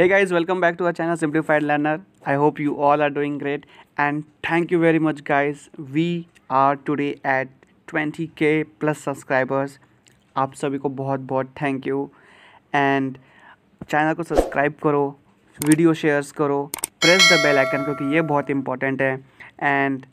Hey guys welcome back to our channel simplified learner I hope you all are doing great and thank you very much guys we are today at twenty K plus subscribers आप सभी को बहुत बहुत thank you and channel को subscribe करो video shares करो press the bell icon क्योंकि ये बहुत इंपॉर्टेंट है एंड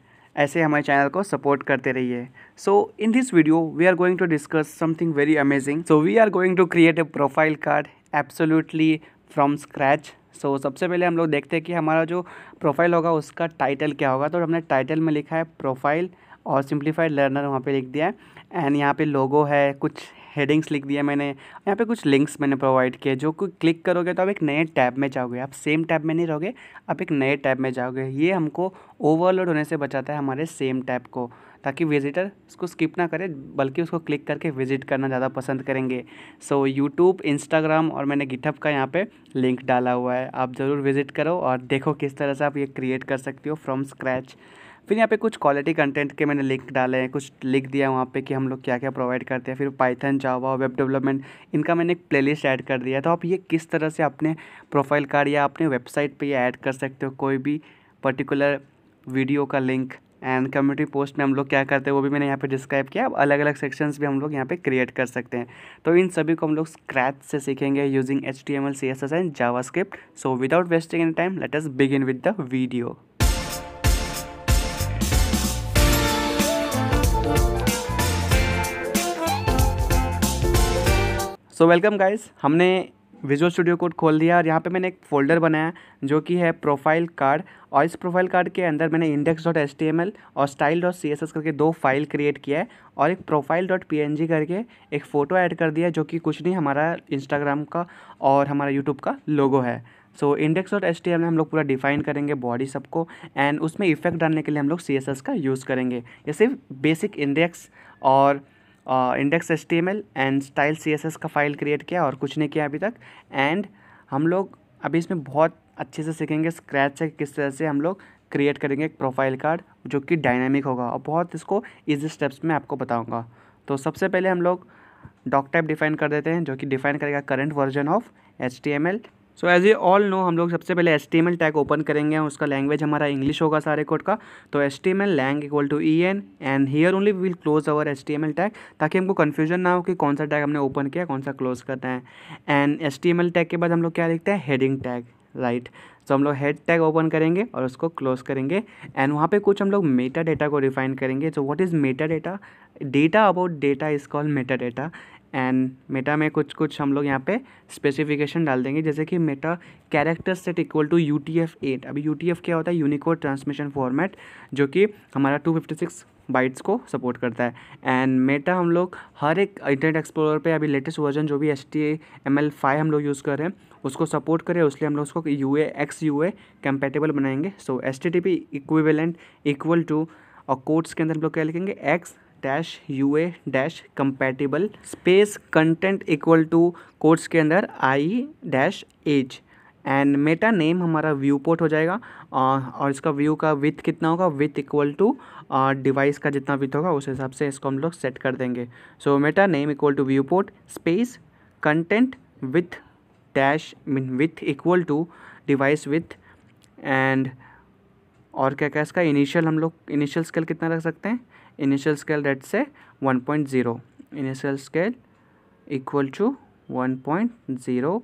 ऐसे हमारे चैनल को सपोर्ट करते रहिए so in this video we are going to discuss something very amazing so we are going to create a profile card absolutely from scratch so सबसे पहले हम लोग देखते हैं कि हमारा जो प्रोफाइल होगा उसका टाइटल क्या होगा तो हमने टाइटल में लिखा है प्रोफाइल और सिंप्लीफाइड लर्नर वहाँ पे लिख दिया है एंड यहाँ पे लोगो है कुछ हेडिंग्स लिख दिया मैंने यहाँ पे कुछ लिंक्स मैंने प्रोवाइड किए जो कोई क्लिक करोगे तो आप एक नए टैब में जाओगे आप सेम टैब में नहीं रहोगे आप एक नए टैब में जाओगे ये हमको ओवरलोड होने से बचाता है हमारे सेम टैब को ताकि विजिटर उसको स्किप ना करें बल्कि उसको क्लिक करके विजिट करना ज़्यादा पसंद करेंगे सो यूट्यूब इंस्टाग्राम और मैंने गिटअप का यहाँ पे लिंक डाला हुआ है आप ज़रूर विजिट करो और देखो किस तरह से आप ये क्रिएट कर सकते हो फ्रॉम स्क्रैच फिर यहाँ पे कुछ क्वालिटी कंटेंट के मैंने लिंक डाले हैं कुछ लिख दिया वहाँ पे कि हम लोग क्या क्या प्रोवाइड करते हैं फिर पाइथन जावा वेब डेवलपमेंट इनका मैंने एक प्लेलिस्ट ऐड कर दिया तो आप ये किस तरह से अपने प्रोफाइल कार्ड या अपने वेबसाइट पे ये ऐड कर सकते हो कोई भी पर्टिकुलर वीडियो का लिंक एंड कम्युनिटी पोस्ट में हम लोग क्या करते हैं वो भी मैंने यहाँ पे डिस्क्राइब किया अब अलग अलग सेक्शंस भी हम लोग यहाँ पे क्रिएट कर सकते हैं तो इन सभी को हम लोग स्क्रैच से सीखेंगे using H T M L C S S and JavaScript so without wasting any time let's begin with the video so welcome guys हमने विजुअल स्टूडियो कोड खोल दिया और यहाँ पे मैंने एक फ़ोल्डर बनाया जो कि है प्रोफाइल कार्ड और इस प्रोफाइल कार्ड के अंदर मैंने index dot S T M L और style dot C S S करके दो फाइल क्रिएट किया है और एक profile dot P N G करके एक फ़ोटो ऐड कर दिया जो कि कुछ नहीं हमारा इंस्टाग्राम का और हमारा यूट्यूब का लोगो है so index dot S T M हम लोग पूरा डिफाइन करेंगे बॉडी सबको एंड उसमें इफेक्ट डालने के लिए हम लोग सी एस एस का यूज़ करेंगे ये सिर्फ बेसिक इंडेक्स और index H and style C का फाइल क्रिएट किया और कुछ नहीं किया अभी तक एंड हम लोग अभी इसमें बहुत अच्छे से सीखेंगे स्क्रैच से किस तरह से हम लोग क्रिएट करेंगे एक प्रोफाइल कार्ड जो कि डायनामिक होगा और बहुत इसको इजी स्टेप्स में आपको बताऊंगा तो सबसे पहले हम लोग डॉक टाइप डिफाइन कर देते हैं जो कि डिफाइन करेगा current version of H so as you all know हम लोग सबसे पहले S T M L tag open करेंगे उसका लैंग्वेज हमारा इंग्लिश होगा सारे कोड का तो S T M L lang equal to E N and here only we will close our S T M L tag ताकि हमको कन्फ्यूजन ना हो कि कौन सा टैग हमने ओपन किया कौन सा क्लोज करना है and S T M L tag के बाद हम लोग क्या लिखते हैं हेडिंग टैग राइट तो हम लोग हेड टैग ओपन करेंगे और उसको क्लोज करेंगे एंड वहाँ पे कुछ हम लोग मेटा डेटा को रिफाइन करेंगे so what is meta data data about data is called meta data and meta में कुछ कुछ हम लोग यहाँ पे स्पेसिफिकेशन डाल देंगे जैसे कि meta character set equal to U T F eight अभी यू टी एफ क्या होता है यूनिकोड ट्रांसमिशन फॉर्मेट जो कि हमारा टू फिफ्टी सिक्स बाइट्स को सपोर्ट करता है एंड मेटा हम लोग हर एक इंटरनेट एक्सप्लोरर पे अभी लेटेस्ट वर्जन जो भी H T M L five हम लोग यूज़ कर रहे हैं उसको सपोर्ट करें उसलिए हम लोग उसको U A X U A compatible बनाएंगे so S T T P equivalent equal to और कोड्स के अंदर हम लोग क्या लिखेंगे X dash U A dash compatible space content equal to quotes के अंदर I dash edge and meta name हमारा व्यू पोर्ट हो जाएगा और इसका व्यू का विथ कितना होगा विथ इक्वल टू डिवाइस का जितना विथ होगा उस हिसाब से इसको हम लोग सेट कर देंगे so meta name equal to viewport space content width dash mean width equal to device width and और क्या क्या इसका इनिशियल हम लोग इनिशियल स्केल कितना रख सकते हैं इनिशियल स्केल से one point zero initial scale equal to one point zero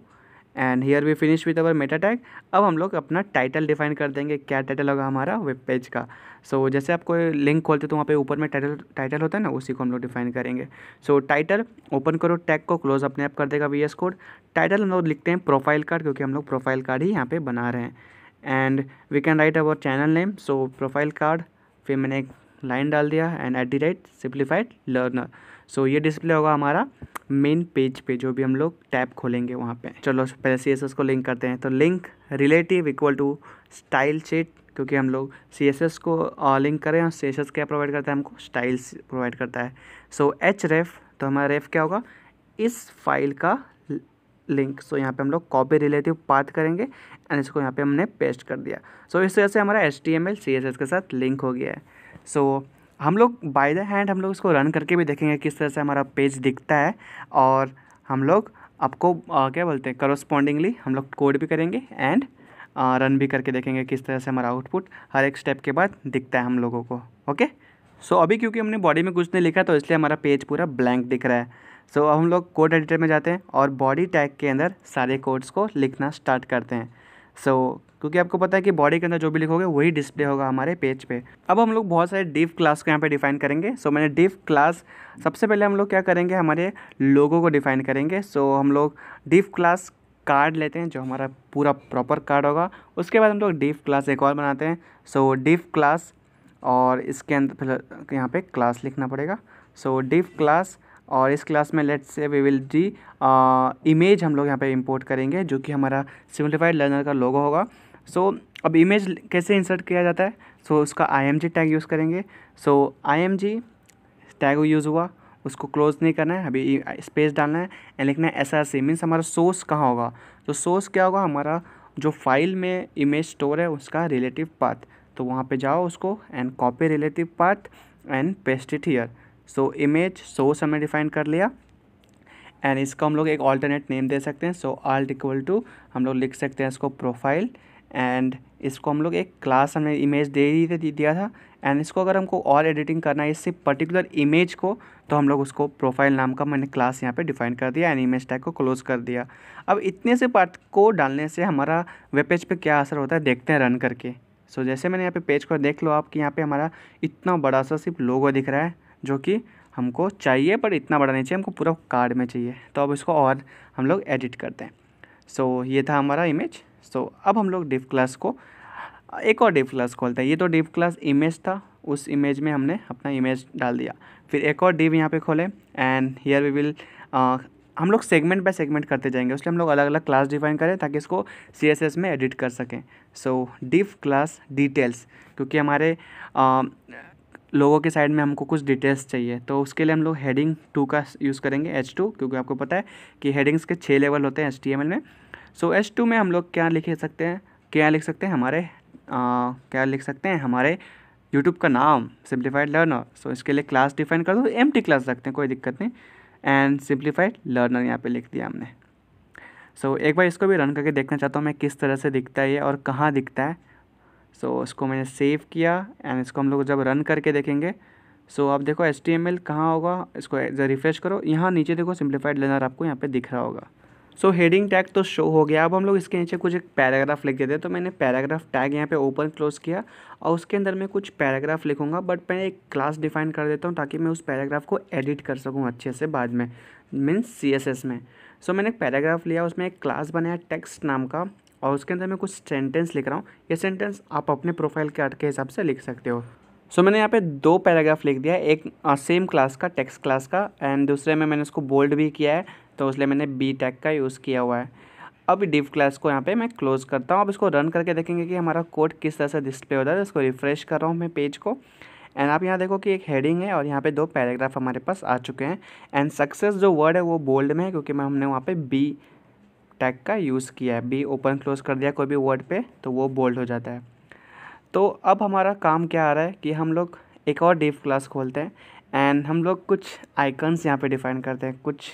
and here we finish with our meta tag अब हम लोग अपना टाइटल डिफाइन कर देंगे क्या टाइटल होगा हमारा वेब पेज का सो so, जैसे आप कोई लिंक खोलते तो वहाँ पे ऊपर में टाइटल टाइटल होता है ना उसी को हम लोग डिफाइन करेंगे सो so, टाइटल ओपन करो टैग को क्लोज अपने आप कर देगा वी एस कोड टाइटल हम लोग लिखते हैं प्रोफाइल कार्ड क्योंकि हम लोग प्रोफाइल कार्ड ही यहाँ पर बना रहे हैं and we can write our channel name so profile card फिर मैंने एक लाइन डाल दिया and at the right simplified learner so ये डिस्प्ले होगा हमारा मेन पेज पे जो भी हम लोग टैब खोलेंगे वहाँ पे चलो पहले सी एस एस को लिंक करते हैं तो link relative equal to stylesheet क्योंकि हम लोग सी एस एस को लिंक करें और सी एस एस क्या प्रोवाइड करता है हमको स्टाइल्स प्रोवाइड करता है सो एच रेफ तो हमारा रेफ क्या होगा इस फाइल का लिंक सो so, यहाँ पे हम लोग कॉपी रिलेटिव पाथ करेंगे एंड इसको यहाँ पे हमने पेस्ट कर दिया सो so, इस वजह से हमारा H T M L C S S के साथ लिंक हो गया है सो so, हम लोग बाय द हैंड हम लोग इसको रन करके भी देखेंगे किस तरह से हमारा पेज दिखता है और हम लोग आपको आ, क्या बोलते हैं करस्पॉन्डिंगली हम लोग कोड भी करेंगे एंड रन भी करके देखेंगे किस तरह से हमारा आउटपुट हर एक स्टेप के बाद दिखता है हम लोगों को ओके सो अभी क्योंकि हमने बॉडी में कुछ नहीं लिखा तो इसलिए हमारा पेज पूरा ब्लैंक दिख रहा है सो so, अब हम लोग कोड एडिटर में जाते हैं और बॉडी टैग के अंदर सारे कोड्स को लिखना स्टार्ट करते हैं सो so, क्योंकि आपको पता है कि बॉडी के अंदर जो भी लिखोगे वही डिस्प्ले होगा हमारे पेज पे अब हम लोग बहुत सारे डिफ क्लास को यहाँ पे डिफाइन करेंगे सो मैंने डिफ क्लास सबसे पहले हम लोग क्या करेंगे हमारे लोगों को डिफाइन करेंगे सो हम लोग डिफ क्लास कार्ड लेते हैं जो हमारा पूरा प्रॉपर कार्ड होगा उसके बाद हम लोग डिफ क्लास एक और बनाते हैं सो डिफ क्लास और इसके अंदर फिर यहाँ पर क्लास लिखना पड़ेगा सो डिफ क्लास और इस क्लास में let's say we will D image हम लोग यहाँ पे इंपोर्ट करेंगे जो कि हमारा सिम्प्लीफाइड लर्नर का लोगो होगा सो so, अब इमेज कैसे इंसर्ट किया जाता है सो so, उसका आई टैग यूज़ करेंगे सो आई टैग यूज़ हुआ उसको क्लोज नहीं करना है अभी स्पेस डालना है एंड लिखना है एस आर सी मीन्स हमारा सोर्स कहाँ होगा तो सोर्स क्या होगा हमारा जो फाइल में इमेज स्टोर है उसका रिलेटिव पाथ तो वहाँ पे जाओ उसको and copy relative path and paste it here so image source हमने डिफाइन कर लिया एंड इसका हम लोग एक ऑल्टरनेट नेम दे सकते हैं सो आल्ट इक्वल टू हम लोग लिख सकते हैं इसको प्रोफाइल एंड इसको हम लोग एक क्लास हमने इमेज दे ही दिया था एंड इसको अगर हमको और एडिटिंग करना है इससे पर्टिकुलर इमेज को तो हम लोग उसको प्रोफाइल नाम का मैंने क्लास यहाँ पे डिफाइन कर दिया एंड इमेज टैग को क्लोज कर दिया अब इतने से पार्ट को डालने से हमारा वेब पेज पे क्या असर होता है देखते हैं रन करके सो so, जैसे मैंने यहाँ पे पेज को देख लो आप कि यहाँ पे हमारा इतना बड़ा सा सिर्फ लोगो दिख रहा है जो कि हमको चाहिए पर इतना बड़ा नहीं चाहिए हमको पूरा कार्ड में चाहिए तो अब इसको और हम लोग एडिट करते हैं सो so, ये था हमारा इमेज सो so, अब हम लोग डिफ क्लास को एक और डिफ क्लास खोलते हैं ये तो डिफ क्लास इमेज था उस इमेज में हमने अपना इमेज डाल दिया फिर एक और डिव यहाँ पे खोले एंड हियर वी विल हम लोग सेगमेंट बाय सेगमेंट करते जाएंगे उसमें हम लोग अलग अलग क्लास डिफाइन करें ताकि इसको सी में एडिट कर सकें सो डिफ क्लास डिटेल्स क्योंकि हमारे आ, लोगों के साइड में हमको कुछ डिटेल्स चाहिए तो उसके लिए हम लोग हेडिंग टू का यूज़ करेंगे एच टू क्योंकि आपको पता है कि हेडिंग्स के छः लेवल होते हैं एच में सो एच टू में हम लोग क्या लिख सकते हैं क्या लिख सकते हैं हमारे आ, क्या लिख सकते हैं हमारे यूट्यूब का नाम सिम्प्लीफाइड लर्नर सो इसके लिए क्लास डिफाइन कर दो एम टी क्लास रखते हैं कोई दिक्कत नहीं एंड सिम्प्लीफाइड लर्नर यहाँ पर लिख दिया हमने सो so, एक बार इसको भी रन करके देखना चाहता हूँ मैं किस तरह से दिखता है ये और कहाँ दिखता है सो so, इसको मैंने सेव किया एंड इसको हम लोग जब रन करके देखेंगे सो so, आप देखो एच टी एम एल कहाँ होगा इसको रिफ्रेश करो यहाँ नीचे देखो सिम्प्लीफाइड लर्नर आपको यहाँ पे दिख रहा होगा सो हेडिंग टैग तो शो हो गया अब हम लोग इसके नीचे कुछ एक पैराग्राफ लिख देते हैं तो मैंने पैराग्राफ टैग यहाँ पे ओपन क्लोज किया और उसके अंदर मैं कुछ पैराग्राफ लिखूंगा बट मैं एक क्लास डिफाइन कर देता हूँ ताकि मैं उस पैराग्राफ को एडिट कर सकूँ अच्छे से बाद में मीन्स सी में सो so, मैंने एक पैराग्राफ लिया उसमें एक क्लास बनाया टेक्स्ट नाम का और उसके अंदर मैं कुछ सेंटेंस लिख रहा हूँ ये सेंटेंस आप अपने प्रोफाइल के आर्ट के हिसाब से लिख सकते हो सो so, मैंने यहाँ पे दो पैराग्राफ लिख दिया एक सेम क्लास का टेक्स्ट क्लास का एंड दूसरे में मैंने उसको बोल्ड भी किया है तो उसलिए मैंने बी टैग का यूज़ किया हुआ है अब डिव क्लास को यहाँ पे मैं क्लोज़ करता हूँ अब इसको रन करके देखेंगे कि हमारा कोड किस तरह से डिस्प्ले हो है इसको रिफ़्रेश कर रहा हूँ मैं पेज को एंड आप यहाँ देखो कि एक हेडिंग है और यहाँ पे दो पैराग्राफ हमारे पास आ चुके हैं एंड सक्सेस जो वर्ड है वो बोल्ड में है क्योंकि मैं हमने वहाँ पर बी टैग का यूज़ किया है बी ओपन क्लोज कर दिया कोई भी वर्ड पर तो वो बोल्ड हो जाता है तो अब हमारा काम क्या आ रहा है कि हम लोग एक और डिव क्लास खोलते हैं एंड हम लोग कुछ आइकन्स यहाँ पर डिफ़ाइन करते हैं कुछ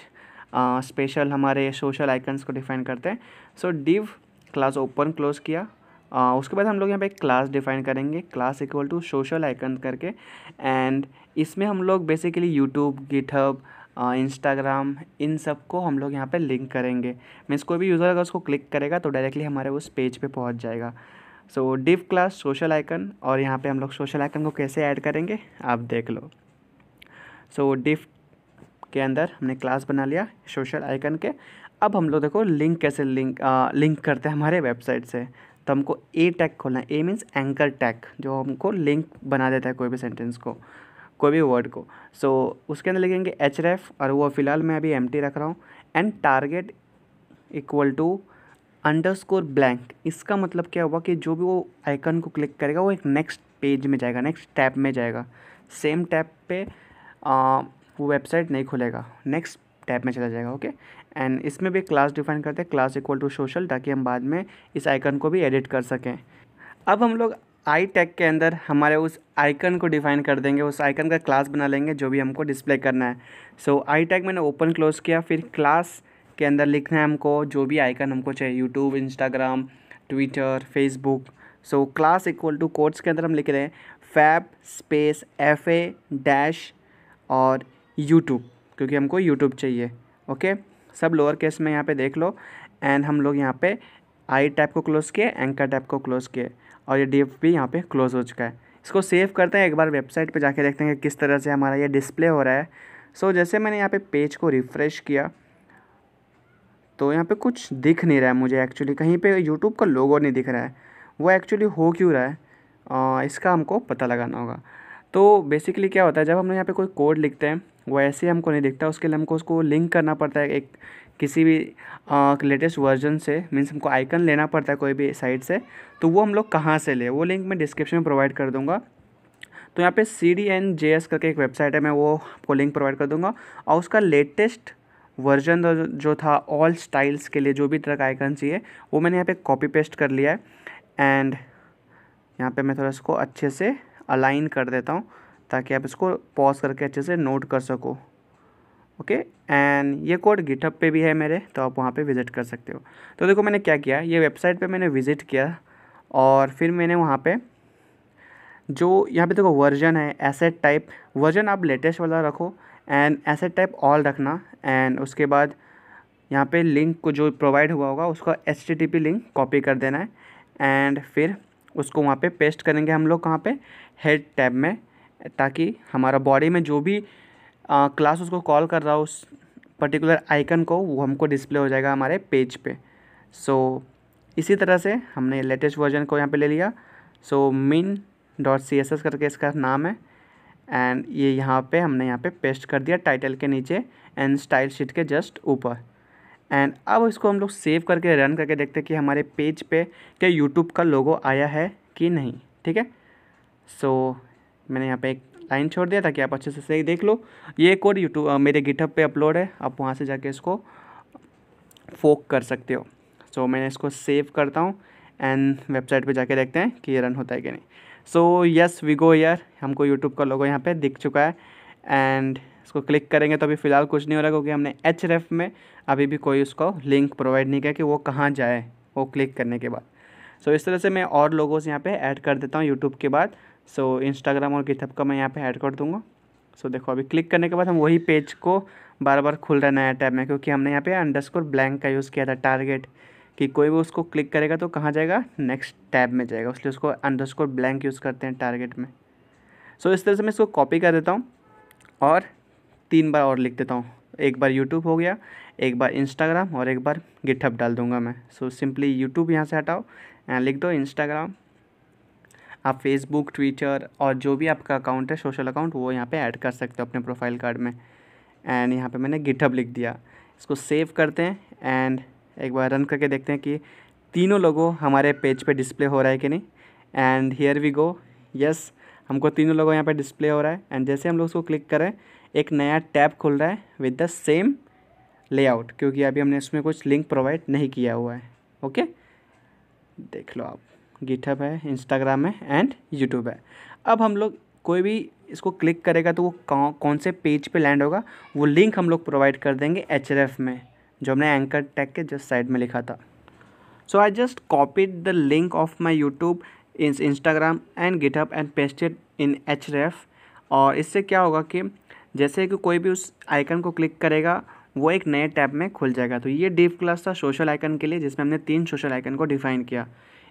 स्पेशल हमारे सोशल आइकन्स को डिफाइन करते हैं so div class open close किया आ, उसके बाद हम लोग यहाँ पे क्लास डिफाइन करेंगे class equal to social icon करके एंड इसमें हम लोग बेसिकली यूट्यूब गिटहब इंस्टाग्राम इन सब को हम लोग यहाँ पे लिंक करेंगे मीन्स कोई भी यूज़र अगर उसको क्लिक करेगा तो डायरेक्टली हमारे उस पेज पे पहुँच जाएगा so div class social icon और यहाँ पे हम लोग सोशल आइकन को कैसे ऐड करेंगे आप देख लो सो डिव के अंदर हमने क्लास बना लिया सोशल आइकन के अब हम लोग देखो लिंक कैसे लिंक आ, लिंक करते हैं हमारे वेबसाइट से तो हमको ए टैग खोलना है ए मीन्स एंकर टैग जो हमको लिंक बना देता है कोई भी सेंटेंस को कोई भी वर्ड को सो so, उसके अंदर लिखेंगे एच रेफ और वो फिलहाल मैं अभी एम टी रख रहा हूँ and target equal to underscore blank इसका मतलब क्या हुआ कि जो भी वो आइकन को क्लिक करेगा वो एक नेक्स्ट पेज में जाएगा नेक्स्ट टैब में जाएगा सेम टैब पे वो वेबसाइट नहीं खुलेगा नेक्स्ट टैब में चला जाएगा ओके एंड इसमें भी क्लास डिफाइन करते हैं क्लास इक्वल टू सोशल ताकि हम बाद में इस आइकन को भी एडिट कर सकें अब हम लोग आई टैग के अंदर हमारे उस आइकन को डिफाइन कर देंगे उस आइकन का क्लास बना लेंगे जो भी हमको डिस्प्ले करना है सो आई टैग मैंने ओपन क्लोज किया फिर क्लास के अंदर लिखना है हमको जो भी आइकन हमको चाहिए YouTube Instagram Twitter Facebook so class equal to quotes के अंदर हम लिख रहे हैं fab space F A dash और यूट्यूब क्योंकि हमको यूट्यूब चाहिए ओके सब लोअर केस में यहाँ पे देख लो एंड हम लोग यहाँ पे आई टैप को क्लोज़ किए एंकर टैप को क्लोज़ किए और ये डी एफ भी यहाँ पर क्लोज़ हो चुका है इसको सेव करते हैं एक बार वेबसाइट पे जाके देखते हैं कि किस तरह से हमारा ये डिस्प्ले हो रहा है सो so, जैसे मैंने यहाँ पे पेज को रिफ़्रेश किया तो यहाँ पे कुछ दिख नहीं रहा है मुझे एक्चुअली कहीं पे यूट्यूब का लोगो नहीं दिख रहा है वो एक्चुअली हो क्यों रहा है आ, इसका हमको पता लगाना होगा तो बेसिकली क्या होता है जब हम यहाँ पे कोई कोड लिखते हैं वो ऐसे हमको नहीं दिखता उसके लिए हमको उसको लिंक करना पड़ता है एक किसी भी लेटेस्ट वर्जन से मीन्स हमको आइकन लेना पड़ता है कोई भी साइट से तो वो हम लोग कहाँ से ले वो लिंक मैं डिस्क्रिप्शन में प्रोवाइड कर दूँगा तो यहाँ पे C D N J S करके एक वेबसाइट है मैं वो आपको लिंक प्रोवाइड कर दूँगा और उसका लेटेस्ट वर्जन जो था ऑल स्टाइल्स के लिए जो भी तरह का आइकन चाहिए वो मैंने यहाँ पे कॉपी पेस्ट कर लिया है एंड यहाँ पे मैं थोड़ा इसको अच्छे से अलाइन कर देता हूँ ताकि आप इसको पॉज करके अच्छे से नोट कर सको ओके एंड ये कोड गिटअप पे भी है मेरे तो आप वहाँ पे विज़िट कर सकते हो तो देखो मैंने क्या किया ये वेबसाइट पे मैंने विज़िट किया और फिर मैंने वहाँ पे जो यहाँ पे देखो वर्जन है एसेट टाइप वर्जन आप लेटेस्ट वाला रखो एंड एसेट टाइप ऑल रखना एंड उसके बाद यहाँ पे लिंक को जो प्रोवाइड हुआ होगा उसका एच लिंक कॉपी कर देना है एंड फिर उसको वहाँ पे पेस्ट करेंगे हम लोग कहाँ पे हेड टैब में ताकि हमारा बॉडी में जो भी आ, क्लास उसको कॉल कर रहा हो उस पर्टिकुलर आइकन को वो हमको डिस्प्ले हो जाएगा हमारे पेज पे सो so, इसी तरह से हमने लेटेस्ट वर्जन को यहाँ पे ले लिया सो मिन डॉट सी एस एस करके इसका नाम है एंड ये यहाँ पे हमने यहाँ पे पेस्ट कर दिया टाइटल के नीचे एंड स्टाइल शीट के जस्ट ऊपर एंड अब इसको हम लोग सेव करके रन करके देखते हैं कि हमारे पेज पे क्या यूट्यूब का लोगो आया है कि नहीं ठीक है सो so, मैंने यहाँ पे एक लाइन छोड़ दिया ताकि आप अच्छे से सही देख लो ये कोड यूट्यूब मेरे गिटअप पे अपलोड है आप वहाँ से जाके इसको फोक कर सकते हो सो so, मैंने इसको सेव करता हूँ एंड वेबसाइट पे जाके देखते हैं कि ये रन होता है कि नहीं सो यस वी गो यर हमको यूट्यूब का लोगो यहाँ पर दिख चुका है एंड इसको क्लिक करेंगे तो अभी फ़िलहाल कुछ नहीं हो रहा क्योंकि हमने एच में अभी भी कोई उसको लिंक प्रोवाइड नहीं किया कि वो कहाँ जाए वो क्लिक करने के बाद सो so, इस तरह से मैं और लोगों से यहाँ पे ऐड कर देता हूँ यूट्यूब के बाद सो so, इंस्टाग्राम और गिथअप का मैं यहाँ पे ऐड कर दूँगा सो so, देखो अभी क्लिक करने के बाद हम वही पेज को बार बार खुल रहा है नया टैब में क्योंकि हमने यहाँ पे अंडरस्कोर ब्लैंक का यूज़ किया था टारगेट कि कोई भी उसको क्लिक करेगा तो कहाँ जाएगा नेक्स्ट टैब में जाएगा उसलिए उसको अंडरस्कोर ब्लैंक यूज़ करते हैं टारगेट में सो so, इस तरह से मैं इसको कॉपी कर देता हूँ और तीन बार और लिख देता हूँ एक बार यूट्यूब हो गया एक बार इंस्टाग्राम और एक बार गिटहब डाल दूंगा मैं सो सिंपली यूट्यूब यहाँ से हटाओ लिख दो इंस्टाग्राम आप फेसबुक ट्विटर और जो भी आपका अकाउंट है सोशल अकाउंट वो यहाँ पे ऐड कर सकते हो अपने प्रोफाइल कार्ड में एंड यहाँ पे मैंने गिटअप लिख दिया इसको सेव करते हैं एंड एक बार रन करके देखते हैं कि तीनों लोगों हमारे पेज पे डिस्प्ले हो रहा है कि नहीं and here we go yes हमको तीनों लोगों यहाँ पे डिस्प्ले हो रहा है एंड जैसे हम लोग उसको क्लिक करें एक नया टैब खुल रहा है विद द सेम लेआउट क्योंकि अभी हमने इसमें कुछ लिंक प्रोवाइड नहीं किया हुआ है ओके okay? देख लो आप गिटहब है इंस्टाग्राम है एंड यूट्यूब है अब हम लोग कोई भी इसको क्लिक करेगा तो वो कौन से पेज पे लैंड होगा वो लिंक हम लोग प्रोवाइड कर देंगे एच में जो हमने एंकर टैग के जस्ट साइड में लिखा था so I just copied the link of my YouTube Instagram and GitHub and pasted in H और इससे क्या होगा कि जैसे कि कोई भी उस आइकन को क्लिक करेगा वो एक नए टैब में खुल जाएगा तो ये डिव क्लास था सोशल आइकन के लिए जिसमें हमने तीन सोशल आइकन को डिफाइन किया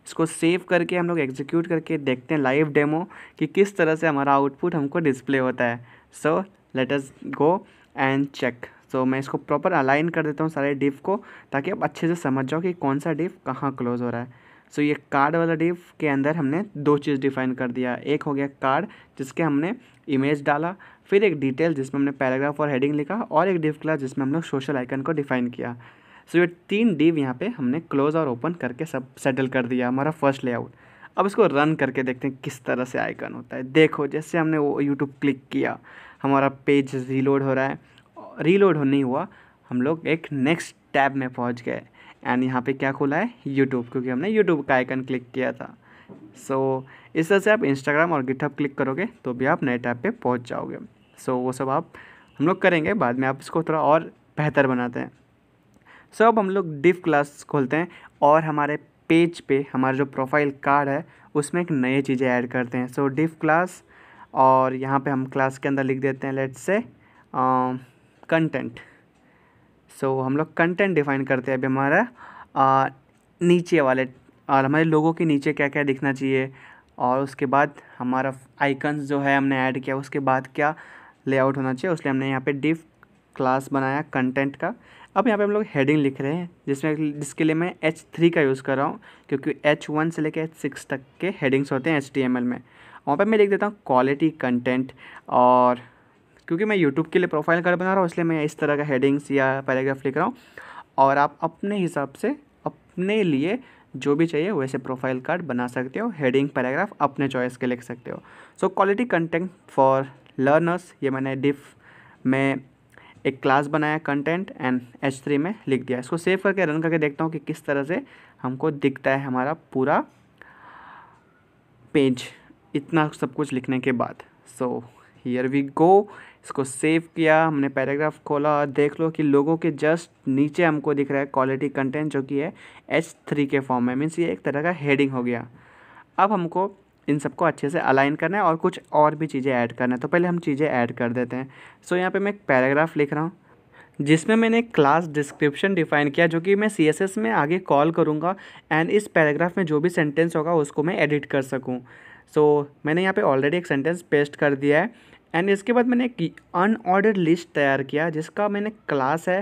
इसको सेव करके हम लोग एग्जीक्यूट करके देखते हैं लाइव डेमो कि किस तरह से हमारा आउटपुट हमको डिस्प्ले होता है so let us go and check so मैं इसको प्रॉपर अलाइन कर देता हूँ सारे डिव को ताकि आप अच्छे से समझ जाओ कि कौन सा डिव कहाँ क्लोज हो रहा है सो so, ये कार्ड वाला डिव के अंदर हमने दो चीज़ डिफाइन कर दिया एक हो गया कार्ड जिसके हमने इमेज डाला फिर एक डिटेल जिसमें हमने पैराग्राफ और हेडिंग लिखा और एक डिव क्लास जिसमें हम लोग सोशल आइकन को डिफाइन किया सो so, ये तीन डिव यहाँ पे हमने क्लोज और ओपन करके सब सेटल कर दिया हमारा फर्स्ट लेआउट अब इसको रन करके देखते हैं किस तरह से आइकन होता है देखो जैसे हमने वो यूट्यूब क्लिक किया हमारा पेज रीलोड हो रहा है रीलोड होने नहीं हुआ हम लोग एक नेक्स्ट टैब में पहुँच गए एंड यहाँ पे क्या खुला है यूट्यूब क्योंकि हमने यूट्यूब का आइकन क्लिक किया था सो so, इस तरह से आप इंस्टाग्राम और गिटहब क्लिक करोगे तो भी आप नए टैब पे पहुँच जाओगे सो so, वो सब आप हम लोग करेंगे बाद में आप इसको थोड़ा और बेहतर बनाते हैं सो so, अब हम लोग डिफ क्लास खोलते हैं और हमारे पेज पे हमारा जो प्रोफाइल कार्ड है उसमें एक नई चीज़ें ऐड करते हैं सो डिफ क्लास और यहाँ पे हम क्लास के अंदर लिख देते हैं लेट्स से कंटेंट सो हम लोग कंटेंट डिफाइन करते हैं अभी हमारा आ, नीचे वाले और हमारे लोगों के नीचे क्या क्या दिखना चाहिए और उसके बाद हमारा आइकन्स जो है हमने ऐड किया उसके बाद क्या लेआउट होना चाहिए उसलिए हमने यहाँ पे डिफ क्लास बनाया कंटेंट का अब यहाँ पे हम लोग हेडिंग लिख रहे हैं जिसमें जिसके लिए मैं एच थ्री का यूज़ कर रहा हूँ क्योंकि एच वन से लेकर एच सिक्स तक के हेडिंग्स होते हैं एच टी एम एल में वहाँ पर मैं लिख देता हूँ क्वालिटी कंटेंट और क्योंकि मैं यूट्यूब के लिए प्रोफाइल कार्ड बना रहा हूँ इसलिए मैं इस तरह का हेडिंग्स या पैराग्राफ लिख रहा हूँ और आप अपने हिसाब से अपने लिए जो भी चाहिए वैसे प्रोफाइल कार्ड बना सकते हो हेडिंग पैराग्राफ अपने चॉइस के लिख सकते हो so quality content for learners ये मैंने डिफ में एक क्लास बनाया कंटेंट एंड एच थ्री में लिख दिया इसको सेव करके रन करके देखता हूँ कि किस तरह से हमको दिखता है हमारा पूरा पेज इतना सब कुछ लिखने के बाद सो हियर वी गो इसको सेव किया हमने पैराग्राफ खोला और देख लो कि लोगों के जस्ट नीचे हमको दिख रहा है क्वालिटी कंटेंट जो कि है एच थ्री के फॉर्म में मीन्स ये एक तरह का हेडिंग हो गया अब हमको इन सबको अच्छे से अलाइन करना है और कुछ और भी चीज़ें ऐड करना है तो पहले हम चीज़ें ऐड कर देते हैं सो यहाँ पर मैं एक पैराग्राफ लिख रहा हूँ जिसमें मैंने क्लास डिस्क्रिप्शन डिफाइन किया जो कि मैं सी में आगे कॉल करूँगा एंड इस पैराग्राफ में जो भी सेंटेंस होगा उसको मैं एडिट कर सकूँ सो so, मैंने यहाँ पे ऑलरेडी एक सेंटेंस पेस्ट कर दिया है एंड इसके बाद मैंने एक अनऑर्डर्ड लिस्ट तैयार किया जिसका मैंने क्लास है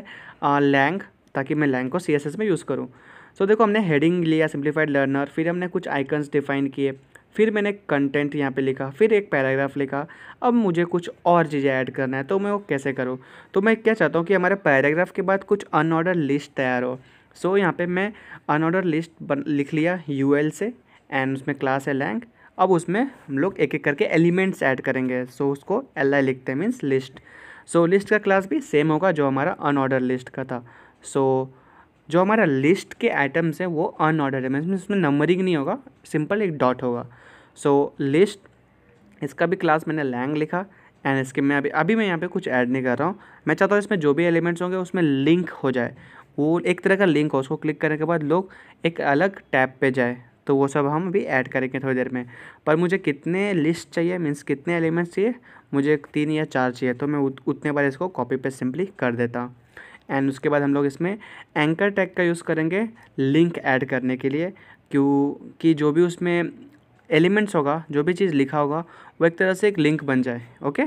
लैंग ताकि मैं लैंग को सी में यूज़ करूँ सो so, देखो हमने हेडिंग लिया सिम्प्लीफाइड लर्नर फिर हमने कुछ आइकन्स डिफाइन किए फिर मैंने कंटेंट यहाँ पे लिखा फिर एक पैराग्राफ लिखा अब मुझे कुछ और चीज़ें ऐड करना है तो मैं वो कैसे करूँ तो मैं क्या चाहता हूँ कि हमारे पैराग्राफ के बाद कुछ अनऑर्डर लिस्ट तैयार हो सो so, यहाँ पे मैं अनऑर्डर लिस्ट बन लिख लिया यू से एंड उसमें क्लास है लैंग अब उसमें हम लोग एक एक करके एलिमेंट्स ऐड करेंगे सो so, उसको एल आई लिखते हैं मीन्स लिस्ट सो लिस्ट का क्लास भी सेम होगा जो हमारा अनऑर्डर लिस्ट का था सो so, जो हमारा लिस्ट के आइटम्स हैं वो अनऑर्डर है मीन्स उसमें नंबरिंग नहीं होगा सिंपल एक डॉट होगा सो लिस्ट इसका भी क्लास मैंने लैंग लिखा एंड इसके मैं अभी अभी मैं यहाँ पे कुछ ऐड नहीं कर रहा हूँ मैं चाहता हूँ इसमें जो भी एलिमेंट्स होंगे उसमें लिंक हो जाए वो एक तरह का लिंक हो उसको क्लिक करने के बाद लोग एक अलग टैब पे जाए तो वो सब हम भी ऐड करेंगे थोड़ी देर में पर मुझे कितने लिस्ट चाहिए मीन्स कितने एलिमेंट्स चाहिए मुझे तीन या चार चाहिए तो मैं उतने बार इसको कॉपी पर सिंपली कर देता हूँ एंड उसके बाद हम लोग इसमें एंकर टैग का यूज़ करेंगे लिंक ऐड करने के लिए क्योंकि जो भी उसमें एलिमेंट्स होगा जो भी चीज़ लिखा होगा वो एक तरह से एक लिंक बन जाए okay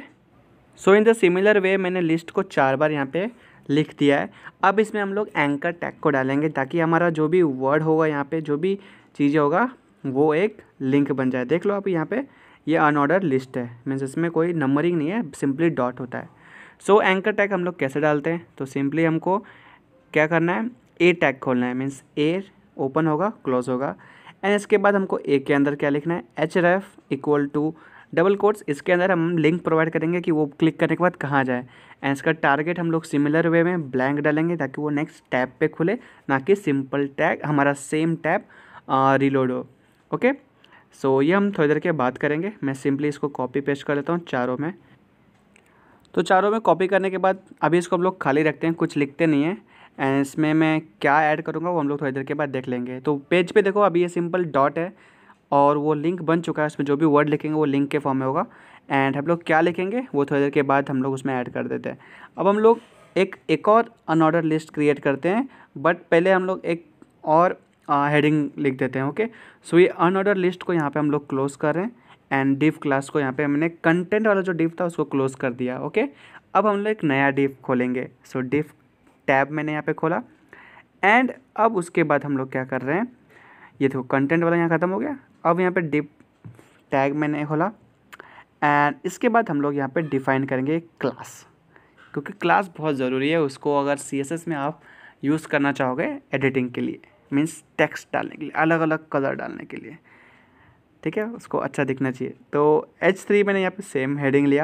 so in the similar way मैंने लिस्ट को चार बार यहाँ पे लिख दिया है अब इसमें हम लोग एंकर टैग को डालेंगे ताकि हमारा जो भी वर्ड होगा यहाँ पे जो भी चीज़ें होगा वो एक लिंक बन जाए देख लो आप यहाँ पे ये अनऑर्डर लिस्ट है मीन्स इसमें कोई नंबरिंग नहीं है सिंपली डॉट होता है सो एंकर टैग हम लोग कैसे डालते हैं तो सिंपली हमको क्या करना है ए टैग खोलना है मीन्स ए ओपन होगा क्लोज होगा एंड इसके बाद हमको ए के अंदर क्या लिखना है H ref F equal to double quotes इसके अंदर हम लिंक प्रोवाइड करेंगे कि वो क्लिक करने के बाद कहाँ जाए एंड इसका टारगेट हम लोग सिमिलर वे में ब्लैंक डालेंगे ताकि वो नेक्स्ट टैब पे खुले ना कि सिंपल टैग हमारा सेम टैब रिलोड हो ओके सो ये हम थोड़ी देर के बात करेंगे मैं सिंपली इसको कॉपी पेस्ट कर लेता हूँ चारों में तो चारों में कॉपी करने के बाद अभी इसको हम लोग खाली रखते हैं कुछ लिखते नहीं हैं एंड इसमें मैं क्या ऐड करूँगा वो हम लोग थोड़ी देर के बाद देख लेंगे तो पेज पे देखो अभी ये सिंपल डॉट है और वो लिंक बन चुका है उसमें जो भी वर्ड लिखेंगे वो लिंक के फॉर्म में होगा एंड हम लोग क्या लिखेंगे वो थोड़ी देर के बाद हम लोग उसमें ऐड कर देते हैं अब हम लोग एक एक और अनऑर्डर लिस्ट क्रिएट करते हैं बट पहले हम लोग एक और हेडिंग लिख देते हैं ओके सो ये अनऑर्डर लिस्ट को यहाँ पर हम लोग क्लोज कर रहे हैं एंड डिफ क्लास को यहाँ पे हमने कंटेंट वाला जो डिफ था उसको क्लोज कर दिया ओके अब हम लोग एक नया डिफ खोलेंगे सो डिफ टैब मैंने यहाँ पे खोला एंड अब उसके बाद हम लोग क्या कर रहे हैं ये देखो कंटेंट वाला यहाँ ख़त्म हो गया अब यहाँ पे डिप टैग मैंने खोला एंड इसके बाद हम लोग यहाँ पे डिफाइन करेंगे क्लास क्योंकि क्लास बहुत ज़रूरी है उसको अगर सी में आप यूज़ करना चाहोगे एडिटिंग के लिए मीन्स टेक्स्ट डालने के लिए अलग अलग कलर डालने के लिए ठीक है उसको अच्छा दिखना चाहिए तो एच थ्री मैंने यहाँ पे सेम हेडिंग लिया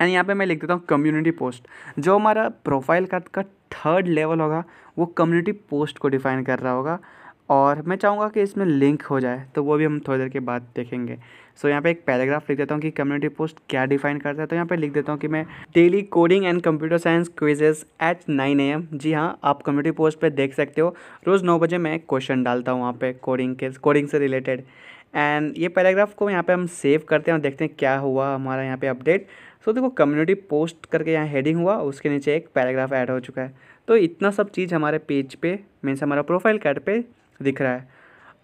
एंड यहाँ पे मैं लिख देता हूँ कम्युनिटी पोस्ट जो हमारा प्रोफाइल का, का थर्ड लेवल होगा वो कम्युनिटी पोस्ट को डिफ़ाइन कर रहा होगा और मैं चाहूँगा कि इसमें लिंक हो जाए तो वो भी हम थोड़ी देर के बाद देखेंगे सो so, यहाँ पे एक पैराग्राफ लिख देता हूँ कि कम्युनिटी पोस्ट क्या डिफाइन करता है तो यहाँ पे लिख देता हूँ कि मैं daily coding and computer science quizzes at nine A M जी हाँ आप कम्युनिटी पोस्ट पे देख सकते हो रोज़ नौ बजे मैं क्वेश्चन डालता हूँ वहाँ पे कोडिंग के कोडिंग से रिलेटेड एंड ये पैराग्राफ को यहाँ पे हम सेव करते हैं और देखते हैं क्या हुआ हमारा यहाँ पे अपडेट सो so, देखो कम्युनिटी पोस्ट करके यहाँ हेडिंग हुआ उसके नीचे एक पैराग्राफ ऐड हो चुका है तो इतना सब चीज़ हमारे पेज पे मीन्स हमारा प्रोफाइल कार्ड पे दिख रहा है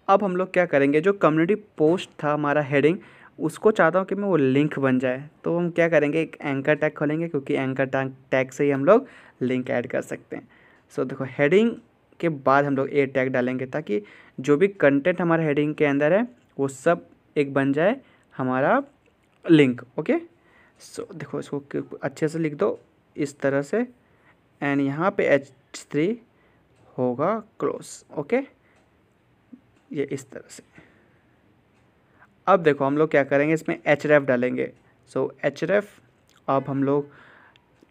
अब हम लोग क्या करेंगे जो कम्युनिटी पोस्ट था हमारा हेडिंग उसको चाहता हूँ कि मैं वो लिंक बन जाए तो हम क्या करेंगे एक एंकर टैग खोलेंगे क्योंकि एंकर टैग टैग से ही हम लोग लिंक ऐड कर सकते हैं सो so, देखो हेडिंग के बाद हम लोग ए टैग डालेंगे ताकि जो भी कंटेंट हमारे हेडिंग के अंदर है वो सब एक बन जाए हमारा लिंक ओके सो देखो इसको अच्छे से लिख दो इस तरह से एंड यहाँ पे एच थ्री होगा क्लोज ओके ये इस तरह से अब देखो हम लोग क्या करेंगे इसमें एच रेफ डालेंगे सो एच रेफ अब हम लोग